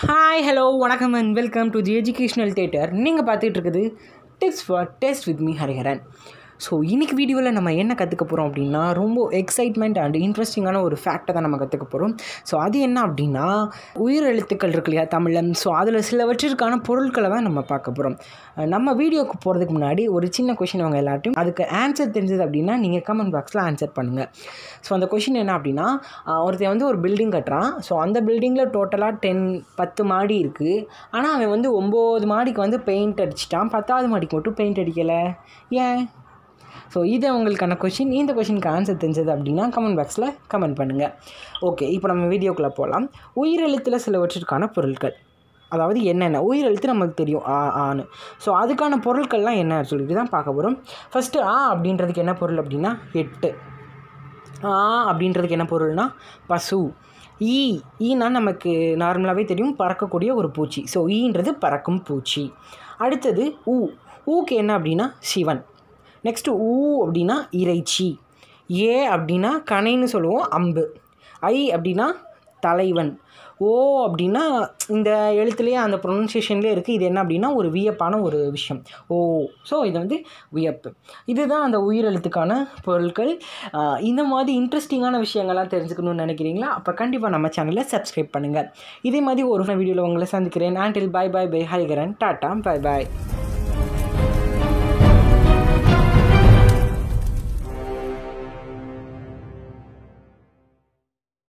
hi hello வணக்கம் and welcome to the educational theatre நீங்கள் பார்த்துட்டு இருக்குது tips for test with me Hariharan so இன்றைக்கி வீடியோவில் நம்ம என்ன கற்றுக்க போகிறோம் அப்படின்னா ரொம்ப எக்ஸைட்மெண்ட் அண்ட் இன்ட்ரெஸ்டிங்கான ஒரு ஃபேக்டை தான் நம்ம கற்றுக்க போகிறோம் ஸோ அது என்ன அப்படின்னா உயிர் எழுத்துக்கள் இருக்கு இல்லையா தமிழன் ஸோ அதில் சிலவற்றிற்கான பொருட்களை தான் நம்ம பார்க்க போகிறோம் நம்ம வீடியோக்கு போகிறதுக்கு முன்னாடி ஒரு சின்ன கொஷின் அவங்க எல்லாட்டையும் அதுக்கு ஆன்சர் தெரிஞ்சது அப்படின்னா நீங்கள் கமெண்ட் பாக்ஸில் ஆன்சர் பண்ணுங்கள் ஸோ அந்த கொஷின் என்ன அப்படின்னா ஒருத்தன் வந்து ஒரு பில்டிங் கட்டுறான் ஸோ அந்த பில்டிங்கில் டோட்டலாக டென் பத்து மாடி இருக்குது ஆனால் அவன் வந்து ஒம்பது மாடிக்கு வந்து பெயிண்ட் அடிச்சிட்டான் பத்தாவது மாடிக்கு மட்டும் பெயிண்ட் அடிக்கலை ஏன் ஸோ இது உங்களுக்கான கொஷின் இந்த கொஷினுக்கு ஆன்சர் தெரிஞ்சது அப்படின்னா கமெண்ட் பாக்ஸில் கமெண்ட் பண்ணுங்கள் ஓகே இப்போ நம்ம வீடியோக்குள்ளே போகலாம் உயிரெழுத்தில் சிலவற்றிற்கான பொருட்கள் அதாவது என்னென்ன உயிரெழுத்து நமக்கு தெரியும் ஆ ஆனு ஸோ அதுக்கான பொருட்கள்லாம் என்ன சொல்லிட்டு தான் பார்க்க போகிறோம் ஃபஸ்ட்டு ஆ அப்படின்றதுக்கு என்ன பொருள் அப்படின்னா எட்டு ஆ அப்படின்றதுக்கு என்ன பொருள்னா பசு ஈ ஈனா நமக்கு நார்மலாகவே தெரியும் பறக்கக்கூடிய ஒரு பூச்சி ஸோ ஈன்றது பறக்கும் பூச்சி அடுத்தது ஊ ஊக்கு என்ன அப்படின்னா சிவன் நெக்ஸ்ட்டு ஊ அப்படின்னா இறைச்சி ஏ அப்படின்னா கனைன்னு சொல்லுவோம் அம்பு ஐ அப்படின்னா தலைவன் ஓ அப்படின்னா இந்த எழுத்துலேயே அந்த ப்ரொனன்சியேஷன்லேயே இருக்குது இது என்ன அப்படின்னா ஒரு வியப்பான ஒரு விஷயம் ஓ ஸோ இது வந்து வியப்பு இதுதான் அந்த உயிரெழுத்துக்கான பொருட்கள் இந்த மாதிரி இன்ட்ரெஸ்டிங்கான விஷயங்கள்லாம் தெரிஞ்சுக்கணும்னு நினைக்கிறீங்களா அப்போ கண்டிப்பாக நம்ம சேனலை சப்ஸ்கிரைப் பண்ணுங்கள் இதே மாதிரி ஒரு வீடியோவில் உங்களை சந்திக்கிறேன் ஆண்டில் பாய் பாய் பை ஹரிகரன் டாட்டா பாய் பாய்